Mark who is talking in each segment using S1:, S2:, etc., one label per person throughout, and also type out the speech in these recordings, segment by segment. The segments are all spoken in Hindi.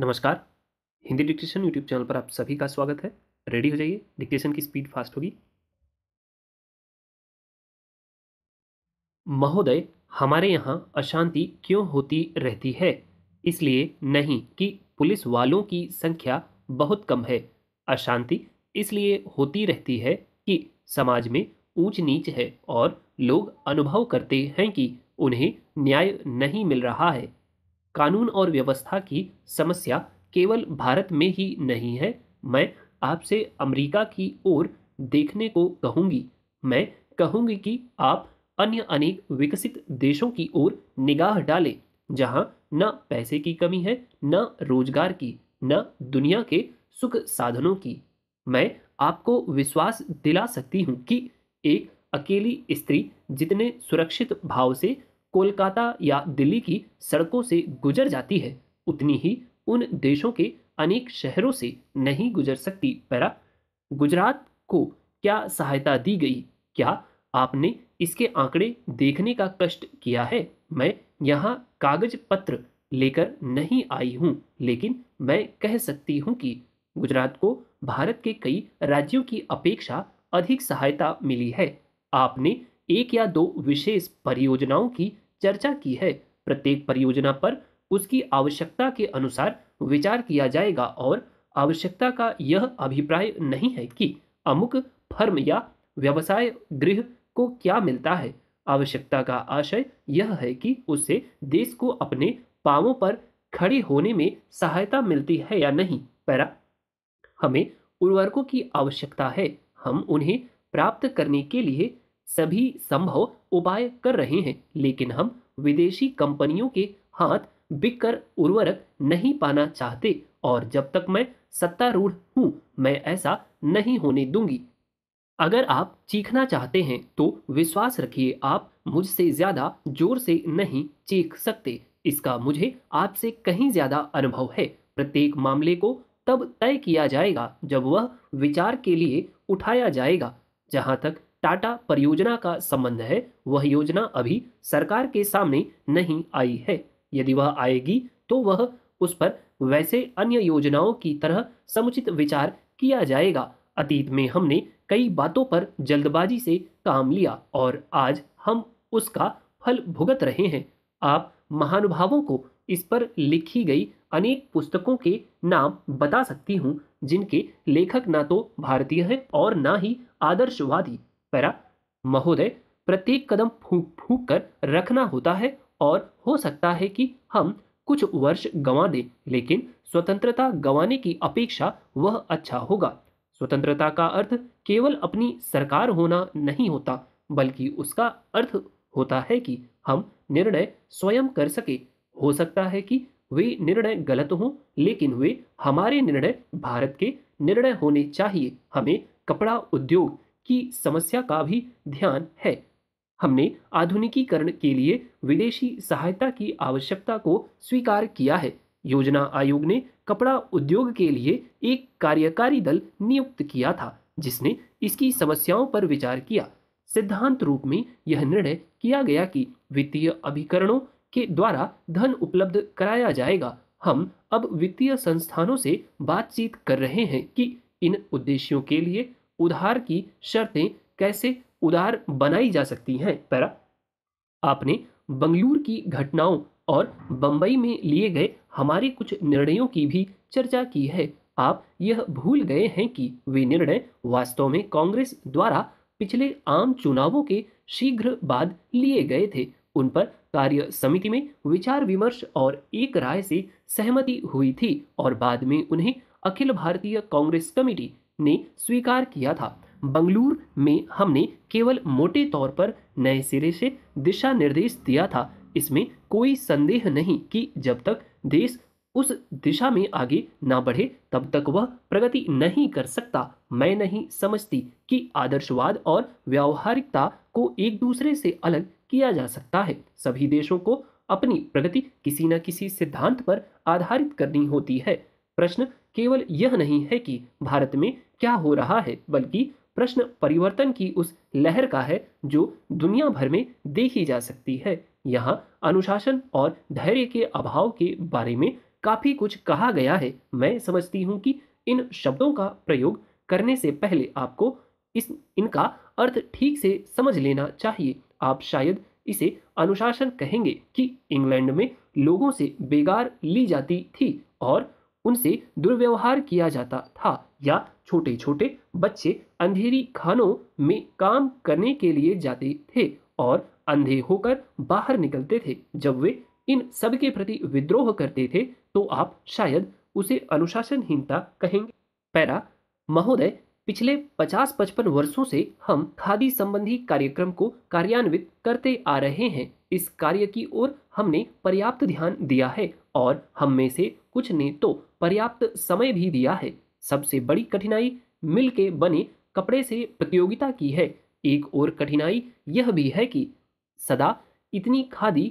S1: नमस्कार हिंदी डिक्टेशन यूट्यूब चैनल पर आप सभी का स्वागत है रेडी हो जाइए डिक्टेशन की स्पीड फास्ट होगी महोदय हमारे यहाँ अशांति क्यों होती रहती है इसलिए नहीं कि पुलिस वालों की संख्या बहुत कम है अशांति इसलिए होती रहती है कि समाज में ऊंच नीच है और लोग अनुभव करते हैं कि उन्हें न्याय नहीं मिल रहा है कानून और व्यवस्था की समस्या केवल भारत में ही नहीं है मैं आपसे अमेरिका की ओर देखने को कहूँगी मैं कहूँगी कि आप अन्य अनेक विकसित देशों की ओर निगाह डालें जहाँ न पैसे की कमी है न रोजगार की न दुनिया के सुख साधनों की मैं आपको विश्वास दिला सकती हूँ कि एक अकेली स्त्री जितने सुरक्षित भाव से कोलकाता या दिल्ली की सड़कों से गुजर जाती है उतनी ही उन देशों के अनेक शहरों से नहीं गुजर सकती पैरा गुजरात को क्या सहायता दी गई क्या आपने इसके आंकड़े देखने का कष्ट किया है मैं यहाँ कागज पत्र लेकर नहीं आई हूँ लेकिन मैं कह सकती हूँ कि गुजरात को भारत के कई राज्यों की अपेक्षा अधिक सहायता मिली है आपने एक या दो विशेष परियोजनाओं की चर्चा की है प्रत्येक परियोजना पर उसकी आवश्यकता के अनुसार विचार किया जाएगा और आवश्यकता का यह अभिप्राय नहीं है कि अमुक फर्म या व्यवसाय गृह को क्या मिलता है आवश्यकता का आशय यह है कि उससे देश को अपने पावों पर खड़े होने में सहायता मिलती है या नहीं पैरा हमें उर्वरकों की आवश्यकता है हम उन्हें प्राप्त करने के लिए सभी संभव उपाय कर रहे हैं लेकिन हम विदेशी कंपनियों के हाथ बिककर उर्वरक नहीं पाना चाहते और जब तक मैं सत्तारूढ़ हूँ मैं ऐसा नहीं होने दूंगी अगर आप चीखना चाहते हैं तो विश्वास रखिए आप मुझसे ज़्यादा जोर से नहीं चीख सकते इसका मुझे आपसे कहीं ज़्यादा अनुभव है प्रत्येक मामले को तब तय किया जाएगा जब वह विचार के लिए उठाया जाएगा जहाँ तक टाटा परियोजना का संबंध है वह योजना अभी सरकार के सामने नहीं आई है यदि वह आएगी तो वह उस पर वैसे अन्य योजनाओं की तरह समुचित विचार किया जाएगा अतीत में हमने कई बातों पर जल्दबाजी से काम लिया और आज हम उसका फल भुगत रहे हैं आप महानुभावों को इस पर लिखी गई अनेक पुस्तकों के नाम बता सकती हूँ जिनके लेखक ना तो भारतीय हैं और ना ही आदर्शवादी पैरा महोदय प्रत्येक कदम फूक फूक कर रखना होता है और हो सकता है कि हम कुछ वर्ष गंवा दें लेकिन स्वतंत्रता गंवाने की अपेक्षा वह अच्छा होगा स्वतंत्रता का अर्थ केवल अपनी सरकार होना नहीं होता बल्कि उसका अर्थ होता है कि हम निर्णय स्वयं कर सके हो सकता है कि वे निर्णय गलत हों लेकिन वे हमारे निर्णय भारत के निर्णय होने चाहिए हमें कपड़ा उद्योग की समस्या का भी ध्यान है हमने आधुनिकीकरण के लिए विदेशी सहायता की आवश्यकता को स्वीकार किया है योजना आयोग ने कपड़ा उद्योग के लिए एक कार्यकारी दल नियुक्त किया था जिसने इसकी समस्याओं पर विचार किया सिद्धांत रूप में यह निर्णय किया गया कि वित्तीय अभिकरणों के द्वारा धन उपलब्ध कराया जाएगा हम अब वित्तीय संस्थानों से बातचीत कर रहे हैं कि इन उद्देश्यों के लिए उधार की शर्तें कैसे उधार बनाई जा सकती हैं पैरा आपने बंगलूर की घटनाओं और बंबई में लिए गए हमारे कुछ निर्णयों की भी चर्चा की है आप यह भूल गए हैं कि वे निर्णय वास्तव में कांग्रेस द्वारा पिछले आम चुनावों के शीघ्र बाद लिए गए थे उन पर कार्य समिति में विचार विमर्श और एक राय से सहमति हुई थी और बाद में उन्हें अखिल भारतीय कांग्रेस कमेटी ने स्वीकार किया था बंगलूर में हमने केवल मोटे तौर पर नए सिरे से दिशा निर्देश दिया था इसमें कोई संदेह नहीं कि जब तक देश उस दिशा में आगे ना बढ़े तब तक वह प्रगति नहीं कर सकता मैं नहीं समझती कि आदर्शवाद और व्यावहारिकता को एक दूसरे से अलग किया जा सकता है सभी देशों को अपनी प्रगति किसी न किसी सिद्धांत पर आधारित करनी होती है प्रश्न केवल यह नहीं है कि भारत में क्या हो रहा है बल्कि प्रश्न परिवर्तन की उस लहर का है जो दुनिया भर में देखी जा सकती है यहाँ अनुशासन और धैर्य के अभाव के बारे में काफ़ी कुछ कहा गया है मैं समझती हूँ कि इन शब्दों का प्रयोग करने से पहले आपको इस इनका अर्थ ठीक से समझ लेना चाहिए आप शायद इसे अनुशासन कहेंगे कि इंग्लैंड में लोगों से बेगार ली जाती थी और उनसे दुर्व्यवहार किया जाता था या छोटे छोटे बच्चे अंधेरी खानों में काम करने के लिए जाते थे और अंधे होकर बाहर निकलते थे जब वे इन सब के प्रति विद्रोह करते थे तो आप शायद उसे अनुशासनहीनता कहेंगे पैरा महोदय पिछले 50-55 वर्षों से हम खादी संबंधी कार्यक्रम को कार्यान्वित करते आ रहे हैं इस कार्य की ओर हमने पर्याप्त ध्यान दिया है और हम में से कुछ ने तो पर्याप्त समय भी दिया है सबसे बड़ी कठिनाई मिल के बने कपड़े से प्रतियोगिता की है एक और कठिनाई यह भी है कि सदा इतनी खादी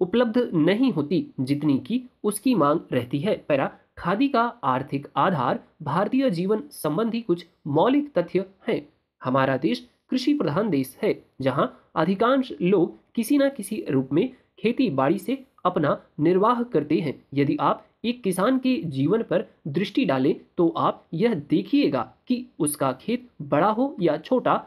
S1: उपलब्ध नहीं होती जितनी की उसकी मांग रहती है पैरा खादी का आर्थिक आधार भारतीय जीवन संबंधी कुछ मौलिक तथ्य हैं हमारा देश कृषि प्रधान देश है जहां अधिकांश लोग किसी न किसी रूप में खेती बाड़ी से अपना निर्वाह करते हैं यदि आप एक किसान के जीवन पर दृष्टि डालें तो आप यह देखिएगा कि उसका खेत बड़ा हो या छोटा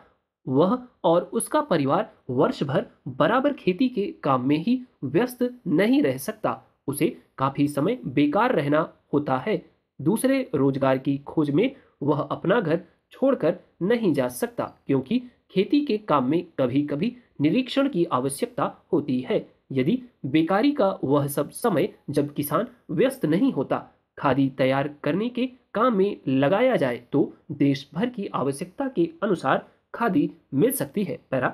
S1: वह और उसका परिवार वर्ष भर बराबर खेती के काम में ही व्यस्त नहीं रह सकता उसे काफ़ी समय बेकार रहना होता है दूसरे रोजगार की खोज में वह अपना घर छोड़कर नहीं जा सकता क्योंकि खेती के काम में कभी कभी निरीक्षण की आवश्यकता होती है यदि बेकारी का वह सब समय जब किसान व्यस्त नहीं होता खादी तैयार करने के काम में लगाया जाए तो देश भर की आवश्यकता के अनुसार खादी मिल सकती है पैरा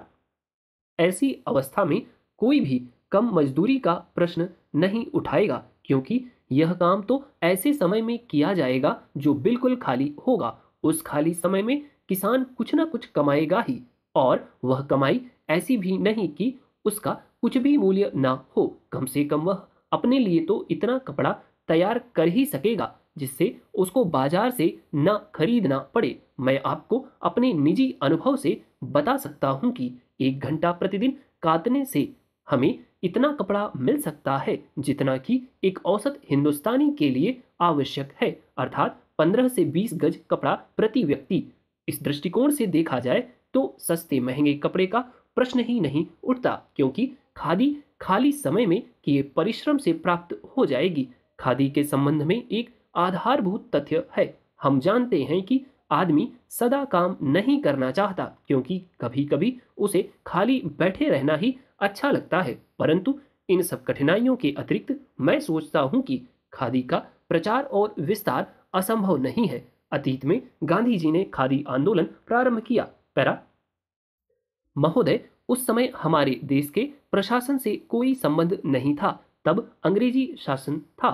S1: ऐसी अवस्था में कोई भी कम मजदूरी का प्रश्न नहीं उठाएगा क्योंकि यह काम तो ऐसे समय में किया जाएगा जो बिल्कुल खाली होगा उस खाली समय में किसान कुछ ना कुछ कमाएगा ही और वह कमाई ऐसी भी नहीं कि उसका कुछ भी मूल्य ना हो कम से कम वह अपने लिए तो इतना कपड़ा तैयार कर ही सकेगा जिससे उसको बाजार से न खरीदना पड़े मैं आपको अपने निजी अनुभव से बता सकता हूँ कि एक घंटा प्रतिदिन कातने से हमें इतना कपड़ा मिल सकता है जितना कि एक औसत हिंदुस्तानी के लिए आवश्यक है अर्थात 15 से 20 गज कपड़ा प्रति व्यक्ति इस दृष्टिकोण से देखा जाए तो सस्ते महंगे कपड़े का प्रश्न ही नहीं उठता क्योंकि खादी खाली समय में किए परिश्रम से प्राप्त हो जाएगी खादी के संबंध में एक आधारभूत तथ्य है हम जानते हैं कि आदमी सदा काम नहीं करना चाहता क्योंकि कभी कभी उसे खाली बैठे रहना ही अच्छा लगता है परंतु इन सब कठिनाइयों के अतिरिक्त मैं सोचता हूँ कि खादी का प्रचार और विस्तार असंभव नहीं है अतीत में गांधी जी ने खादी आंदोलन प्रारंभ किया पैरा महोदय उस समय हमारे देश के प्रशासन से कोई संबंध नहीं था तब अंग्रेजी शासन था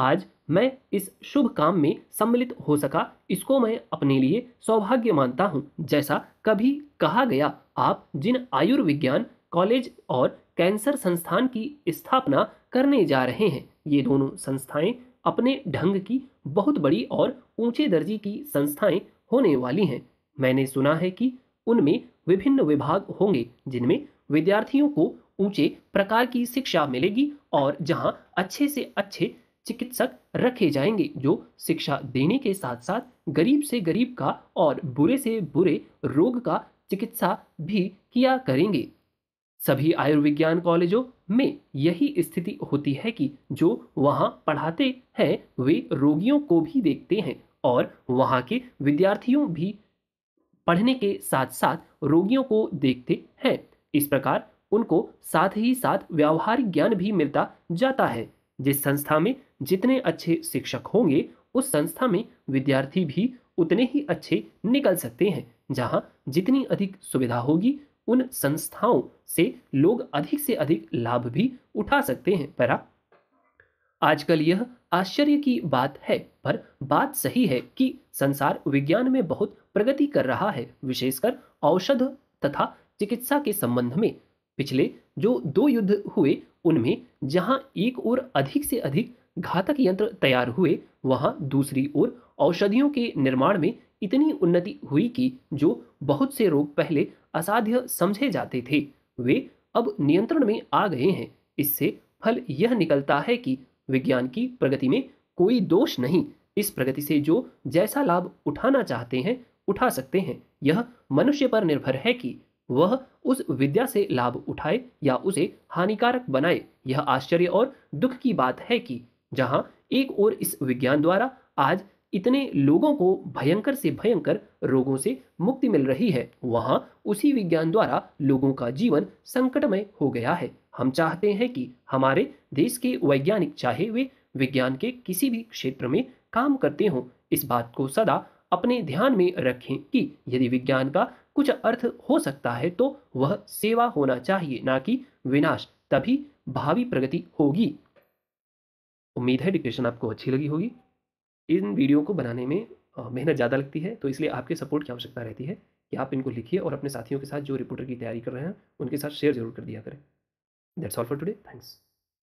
S1: आज मैं इस शुभ काम में सम्मिलित हो सका इसको मैं अपने लिए सौभाग्य मानता हूँ जैसा कभी कहा गया आप जिन आयुर्विज्ञान कॉलेज और कैंसर संस्थान की स्थापना करने जा रहे हैं ये दोनों संस्थाएं अपने ढंग की बहुत बड़ी और ऊंचे दर्जे की संस्थाएं होने वाली हैं मैंने सुना है कि उनमें विभिन्न विभाग होंगे जिनमें विद्यार्थियों को ऊंचे प्रकार की शिक्षा मिलेगी और जहां अच्छे से अच्छे चिकित्सक रखे जाएंगे जो शिक्षा देने के साथ साथ गरीब से गरीब का और बुरे से बुरे रोग का चिकित्सा भी किया करेंगे सभी आयुर्विज्ञान कॉलेजों में यही स्थिति होती है कि जो वहाँ पढ़ाते हैं वे रोगियों को भी देखते हैं और वहाँ के विद्यार्थियों भी पढ़ने के साथ साथ रोगियों को देखते हैं इस प्रकार उनको साथ ही साथ व्यावहारिक ज्ञान भी मिलता जाता है जिस संस्था में जितने अच्छे शिक्षक होंगे उस संस्था में विद्यार्थी भी उतने ही अच्छे निकल सकते हैं जहाँ जितनी अधिक सुविधा होगी उन संस्थाओं से लोग अधिक से अधिक लाभ भी उठा सकते हैं परा आजकल यह आश्चर्य की बात है पर बात सही है कि संसार विज्ञान में बहुत प्रगति कर रहा है विशेषकर औषध तथा चिकित्सा के संबंध में पिछले जो दो युद्ध हुए उनमें जहां एक ओर अधिक से अधिक घातक यंत्र तैयार हुए वहां दूसरी ओर औषधियों के निर्माण में इतनी उन्नति हुई कि जो बहुत से रोग पहले असाध्य समझे जाते थे वे अब नियंत्रण में आ गए हैं इससे फल यह निकलता है कि विज्ञान की प्रगति में कोई दोष नहीं इस प्रगति से जो जैसा लाभ उठाना चाहते हैं उठा सकते हैं यह मनुष्य पर निर्भर है कि वह उस विद्या से लाभ उठाए या उसे हानिकारक बनाए यह आश्चर्य और दुख की बात है कि जहाँ एक ओर इस विज्ञान द्वारा आज इतने लोगों को भयंकर से भयंकर रोगों से मुक्ति मिल रही है वहाँ उसी विज्ञान द्वारा लोगों का जीवन संकटमय हो गया है हम चाहते हैं कि हमारे देश के वैज्ञानिक चाहे वे विज्ञान के किसी भी क्षेत्र में काम करते हों इस बात को सदा अपने ध्यान में रखें कि यदि विज्ञान का कुछ अर्थ हो सकता है तो वह सेवा होना चाहिए ना कि विनाश तभी भावी प्रगति होगी उम्मीद है डिक्टेशन आपको अच्छी लगी होगी इन वीडियो को बनाने में मेहनत ज़्यादा लगती है तो इसलिए आपके सपोर्ट की आवश्यकता रहती है कि आप इनको लिखिए और अपने साथियों के साथ जो रिपोर्टर की तैयारी कर रहे हैं उनके साथ शेयर जरूर कर दिया करें that's all for today thanks